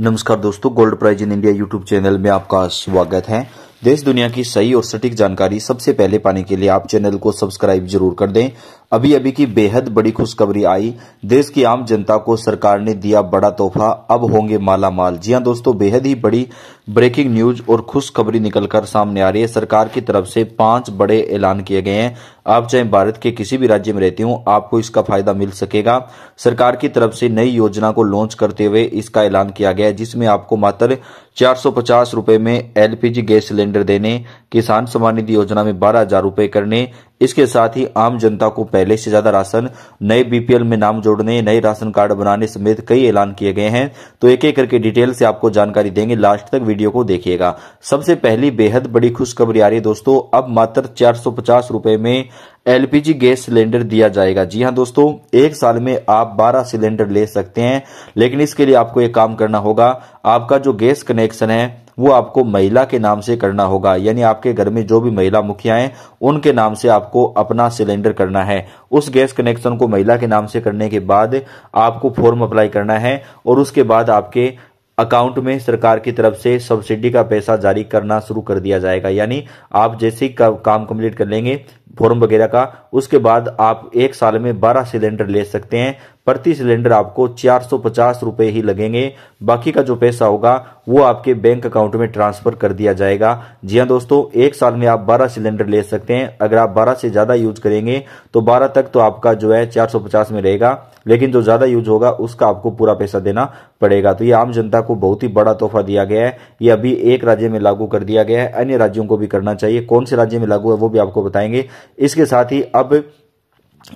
नमस्कार दोस्तों gold prize in India YouTube channel में आपका स्वागत है देश दुनिया की सही और सटीक जानकारी सबसे पहले पाने के लिए आप चैनल को सब्सक्राइब जरूर कर दें अभी अभी की बेहद बड़ी खुशखबरी आई देश की आम जनता को सरकार ने दिया बड़ा तोहफा अब होंगे माला माल जी हाँ दोस्तों बेहद ही बड़ी ब्रेकिंग न्यूज और खुशखबरी निकलकर सामने आ रही है सरकार की तरफ से पांच बड़े ऐलान किए गए हैं आप चाहे भारत के किसी भी राज्य में रहते हो आपको इसका फायदा मिल सकेगा सरकार की तरफ से नई योजना को लॉन्च करते हुए इसका ऐलान किया गया है जिसमें आपको मात्र चार सौ पचास में एलपीजी गैस सिलेंडर देने किसान सम्मान निधि योजना में बारह हजार करने इसके साथ ही आम जनता को पहले से ज्यादा राशन नए बीपीएल में नाम जोड़ने नए राशन कार्ड बनाने समेत कई ऐलान किए गए हैं तो एक एक करके डिटेल से आपको जानकारी देंगे लास्ट तक वीडियो को देखिएगा सबसे पहली बेहद बड़ी खुशखबरी आ रही है दोस्तों अब मात्र चार रुपए में एलपीजी गैस सिलेंडर दिया जाएगा जी हाँ दोस्तों एक साल में आप 12 सिलेंडर ले सकते हैं लेकिन इसके लिए आपको एक काम करना होगा आपका जो गैस कनेक्शन है वो आपको महिला के नाम से करना होगा यानी आपके घर में जो भी महिला मुखिया हैं उनके नाम से आपको अपना सिलेंडर करना है उस गैस कनेक्शन को महिला के नाम से करने के बाद आपको फॉर्म अप्लाई करना है और उसके बाद आपके अकाउंट में सरकार की तरफ से सब्सिडी का पैसा जारी करना शुरू कर दिया जाएगा यानी आप जैसे ही का, काम कंप्लीट कर लेंगे फॉर्म वगैरह का उसके बाद आप एक साल में बारह सिलेंडर ले सकते हैं प्रति सिलेंडर आपको चार सौ पचास रूपये ही लगेंगे बाकी का जो पैसा होगा वो आपके बैंक अकाउंट में ट्रांसफर कर दिया जाएगा जी हाँ दोस्तों एक साल में आप बारह सिलेंडर ले सकते हैं अगर आप बारह से ज़्यादा यूज करेंगे तो बारह तक तो आपका जो है चार सौ पचास में रहेगा लेकिन जो ज़्यादा यूज होगा उसका आपको पूरा पैसा देना पड़ेगा तो ये आम जनता को बहुत ही बड़ा तोहफा दिया गया है ये अभी एक राज्य में लागू कर दिया गया है अन्य राज्यों को भी करना चाहिए कौन से राज्य में लागू है वो भी आपको बताएंगे इसके साथ ही अब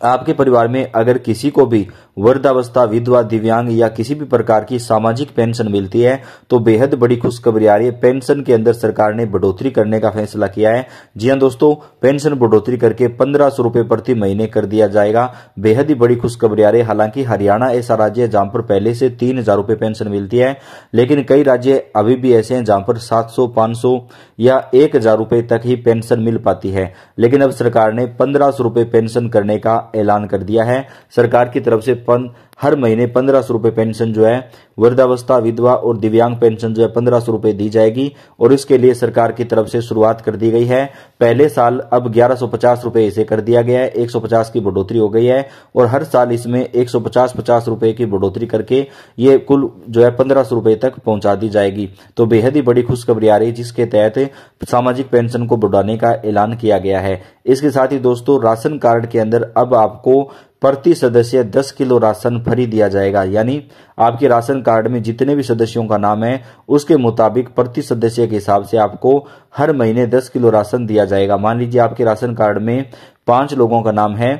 आपके परिवार में अगर किसी को भी वृद्धावस्था विधवा दिव्यांग या किसी भी प्रकार की सामाजिक पेंशन मिलती है तो बेहद बड़ी खुशखबरी आ रही है पेंशन के अंदर सरकार ने बढ़ोतरी करने का फैसला किया है जी हाँ दोस्तों पेंशन बढ़ोतरी करके पंद्रह सौ रूपये प्रति महीने कर दिया जाएगा बेहद ही बड़ी खुशखबरी आ रही है हालांकि हरियाणा ऐसा राज्य है जहां पर पहले से तीन हजार रूपये पेंशन मिलती है लेकिन कई राज्य अभी भी ऐसे है जहां पर सात सौ पांच सौ या एक हजार रूपये तक ही पेंशन मिल पाती है लेकिन अब सरकार ने पंद्रह सौ रूपये पेंशन करने का का ऐलान कर दिया है सरकार की तरफ से पंद्रह हर महीने पंद्रह सौ रूपये पेंशन जो है वृद्धावस्था विधवा और दिव्यांग पेंशन जो है पंद्रह सौ रूपये दी जाएगी और इसके लिए सरकार की तरफ से शुरुआत कर दी गई है पहले साल अब ग्यारह सौ पचास रूपये इसे कर दिया गया है एक सौ पचास की बढ़ोतरी हो गई है और हर साल इसमें एक सौ पचास पचास रूपये की बढ़ोतरी करके ये कुल जो है पंद्रह सौ रूपये तक पहुंचा दी जाएगी तो बेहद ही बड़ी खुशखबरी आ रही है जिसके तहत सामाजिक पेंशन को बढ़ाने का ऐलान किया गया है इसके साथ ही दोस्तों राशन कार्ड के अंदर अब आपको प्रति सदस्य 10 किलो राशन फ्री दिया जाएगा यानी आपके राशन कार्ड में जितने भी सदस्यों का नाम है उसके मुताबिक प्रति सदस्य के हिसाब से आपको हर महीने 10 किलो राशन दिया जाएगा मान लीजिए आपके राशन कार्ड में पांच लोगों का नाम है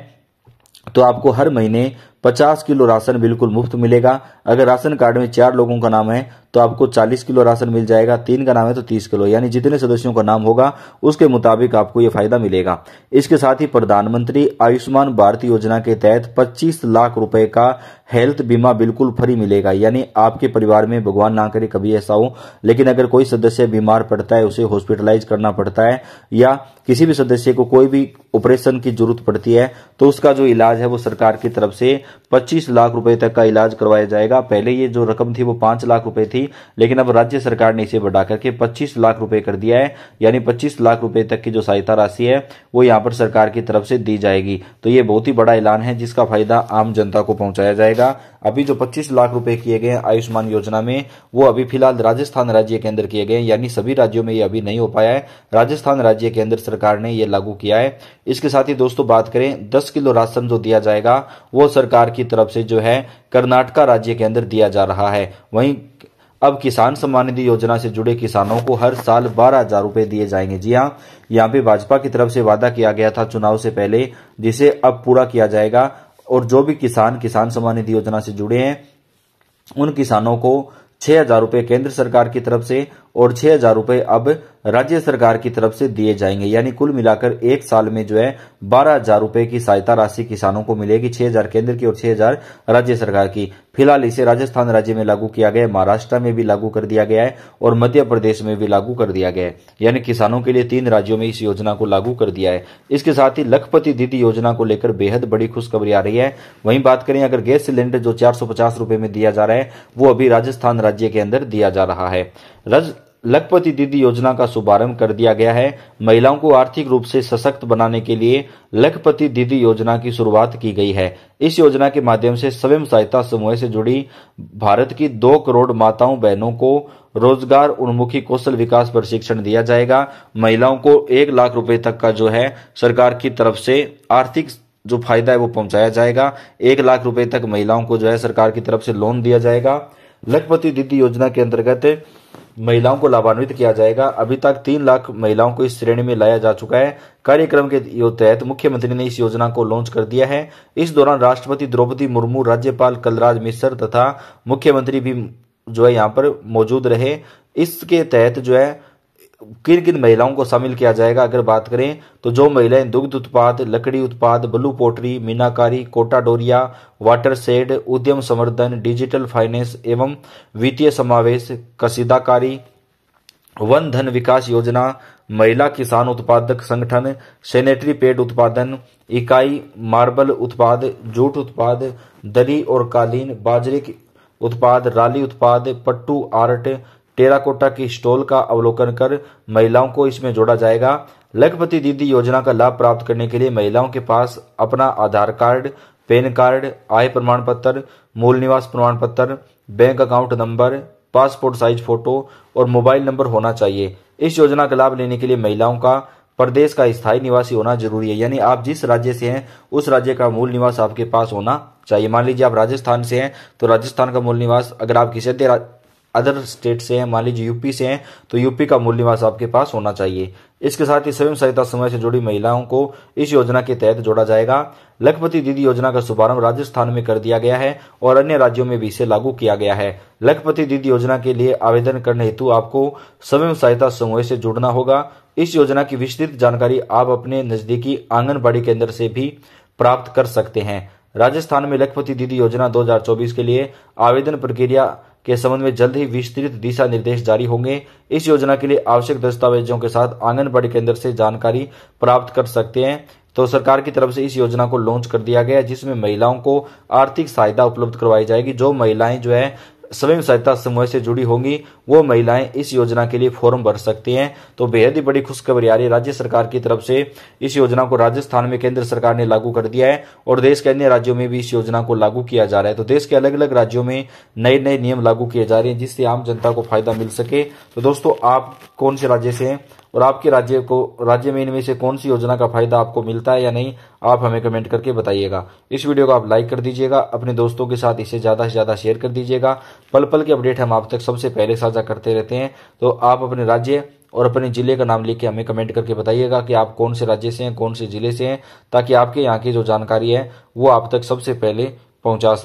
तो आपको हर महीने पचास किलो राशन बिल्कुल मुफ्त मिलेगा अगर राशन कार्ड में चार लोगों का नाम है तो आपको चालीस किलो राशन मिल जाएगा तीन का नाम है तो तीस किलो यानी जितने सदस्यों का नाम होगा उसके मुताबिक आपको ये फायदा मिलेगा इसके साथ ही प्रधानमंत्री आयुष्मान भारत योजना के तहत पच्चीस लाख रुपए का हेल्थ बीमा बिल्कुल फ्री मिलेगा यानी आपके परिवार में भगवान ना करे कभी ऐसा हो लेकिन अगर कोई सदस्य बीमार पड़ता है उसे हॉस्पिटलाइज करना पड़ता है या किसी भी सदस्य को कोई भी ऑपरेशन की जरूरत पड़ती है तो उसका जो इलाज है वो सरकार की तरफ से पच्चीस लाख रुपए तक का इलाज करवाया जाएगा पहले ये जो रकम थी वो पांच लाख रुपए थी लेकिन अब राज्य सरकार ने इसे बढ़ा करके पच्चीस लाख रुपए कर दिया है यानी पच्चीस लाख रुपए तक की जो सहायता राशि है वो यहाँ पर सरकार की तरफ से दी जाएगी तो ये बहुत ही बड़ा ऐलान है जिसका फायदा आम जनता को पहुंचाया जाएगा अभी जो 25 लाख रुपए किए गए आयुष्मान योजना में वो अभी फिलहाल राजस्थान राज्य के अंदर किए गए हैं यानी सभी राज्यों में ये अभी नहीं हो पाया है राजस्थान राज्य के अंदर सरकार ने ये लागू किया है इसके साथ ही दोस्तों बात करें 10 किलो राशन जो दिया जाएगा वो सरकार सरकार की तरफ से जो है कर्नाटका राज्य के अंदर दिया जा रहा है वहीं अब किसान सम्मान निधि योजना से जुड़े किसानों को हर साल बारह हजार रूपए दिए जाएंगे जी हाँ यहाँ पे भाजपा की तरफ से वादा किया गया था चुनाव से पहले जिसे अब पूरा किया जाएगा और जो भी किसान किसान सम्मान निधि योजना से जुड़े हैं उन किसानों को छह हजार रूपये केंद्र सरकार की तरफ से और छह हजार रूपए अब राज्य सरकार की तरफ से दिए जाएंगे यानी कुल मिलाकर एक साल में जो है बारह हजार रूपए की सहायता राशि किसानों को मिलेगी छह हजार केंद्र की और छह हजार राज्य सरकार की फिलहाल इसे राजस्थान राज्य में लागू किया गया महाराष्ट्र में भी लागू कर दिया गया है और मध्य प्रदेश में भी लागू कर दिया गया है यानी किसानों के लिए तीन राज्यों में इस योजना को लागू कर दिया है इसके साथ ही लखपति दीदी योजना को लेकर बेहद बड़ी खुशखबरी आ रही है वहीं बात करें अगर गैस सिलेंडर जो चार सौ में दिया जा रहा है वो अभी राजस्थान राज्य के अंदर दिया जा रहा है रज लखपति दीदी योजना का शुभारंभ कर दिया गया है महिलाओं को आर्थिक रूप से सशक्त बनाने के लिए लखपति दीदी योजना की शुरुआत की गई है इस योजना के माध्यम से स्वयं सहायता समूह से जुड़ी भारत की दो करोड़ माताओं बहनों को रोजगार उन्मुखी कौशल विकास प्रशिक्षण दिया जाएगा महिलाओं को एक लाख रुपए तक का जो है सरकार की तरफ से आर्थिक जो फायदा है वो पहुंचाया जाएगा एक लाख रुपए तक महिलाओं को जो है सरकार की तरफ से लोन दिया जाएगा लखपति दीदी योजना के अंतर्गत महिलाओं को लाभान्वित किया जाएगा अभी तक तीन लाख महिलाओं को इस श्रेणी में लाया जा चुका है कार्यक्रम के तहत मुख्यमंत्री ने इस योजना को लॉन्च कर दिया है इस दौरान राष्ट्रपति द्रौपदी मुर्मू राज्यपाल कलराज मिश्र तथा मुख्यमंत्री भी जो है यहाँ पर मौजूद रहे इसके तहत जो है किन किन महिलाओं को शामिल किया जाएगा अगर बात करें तो जो महिलाएं दुग्ध उत्पाद लकड़ी उत्पाद ब्लू पोटरी मीनाकारी कोटा डोरिया वाटर सेड उद्यम संवर्धन डिजिटल फाइनेंस एवं वित्तीय समावेश कसीदाकारी वन धन विकास योजना महिला किसान उत्पादक संगठन सेनेटरी पेड उत्पादन इकाई मार्बल उत्पाद जूट उत्पाद दरी और कालीन बाजरे उत्पाद राली उत्पाद पट्टू आर्ट टेराकोटा की स्टॉल का अवलोकन कर महिलाओं को इसमें जोड़ा जाएगा लखपति दीदी योजना का लाभ प्राप्त करने के लिए महिलाओं के पास अपना आधार कार्ड पैन कार्ड आय प्रमाण पत्र मूल निवास प्रमाण पत्र bank account number passport size photo और मोबाइल नंबर होना चाहिए इस योजना का लाभ लेने के लिए महिलाओं का प्रदेश का स्थायी निवासी होना जरूरी है यानी आप जिस राज्य से हैं उस राज्य का मूल निवास आपके पास होना चाहिए मान लीजिए आप राजस्थान से हैं तो राजस्थान का मूल निवास अगर आप किसी अदर स्टेट से हैं मान लीजिए यूपी से हैं तो यूपी का मूल निवास आपके पास होना चाहिए इसके साथ ही स्वयं सहायता समूह से जुड़ी महिलाओं को इस योजना के तहत जोड़ा जाएगा लखपति दीदी योजना का शुभारंभ राजस्थान में कर दिया गया है और अन्य राज्यों में भी इसे लागू किया गया है लखपति दीदी योजना के लिए आवेदन करने हेतु आपको स्वयं सहायता समूह से जुड़ना होगा इस योजना की विस्तृत जानकारी आप अपने नजदीकी आंगनबाड़ी केंद्र से भी प्राप्त कर सकते हैं राजस्थान में लखपति दीदी योजना 2024 के लिए आवेदन प्रक्रिया के संबंध में जल्द ही विस्तृत दिशा निर्देश जारी होंगे इस योजना के लिए आवश्यक दस्तावेजों के साथ आंगनबाड़ी केंद्र से जानकारी प्राप्त कर सकते हैं तो सरकार की तरफ से इस योजना को लॉन्च कर दिया गया जिसमें महिलाओं को आर्थिक सहायता उपलब्ध करवाई जाएगी जो महिलाएं जो है स्वयं सहायता समूह से जुड़ी होंगी वो महिलाएं इस योजना के लिए फॉर्म भर सकती हैं तो बेहद ही बड़ी खुशखबरी आ रही है राज्य सरकार की तरफ से इस योजना को राजस्थान में केंद्र सरकार ने लागू कर दिया है और देश के अन्य राज्यों में भी इस योजना को लागू किया जा रहा है तो देश के अलग अलग राज्यों में नए नए नियम लागू किए जा रहे हैं जिससे आम जनता को फायदा मिल सके तो दोस्तों आप कौन से राज्य से हैं और आपके राज्य को राज्य में इनमें से कौन सी योजना का फायदा आपको मिलता है या नहीं आप हमें कमेंट करके बताइएगा इस वीडियो को आप लाइक कर दीजिएगा अपने दोस्तों के साथ इसे ज़्यादा से ज़्यादा शेयर कर दीजिएगा पल पल के अपडेट हम आप तक सबसे पहले साझा करते रहते हैं तो आप अपने राज्य और अपने ज़िले का नाम लिख के हमें कमेंट करके बताइएगा कि आप कौन से राज्य से हैं कौन से ज़िले से हैं ताकि आपके यहाँ की जो जानकारी है वो आप तक सबसे पहले सके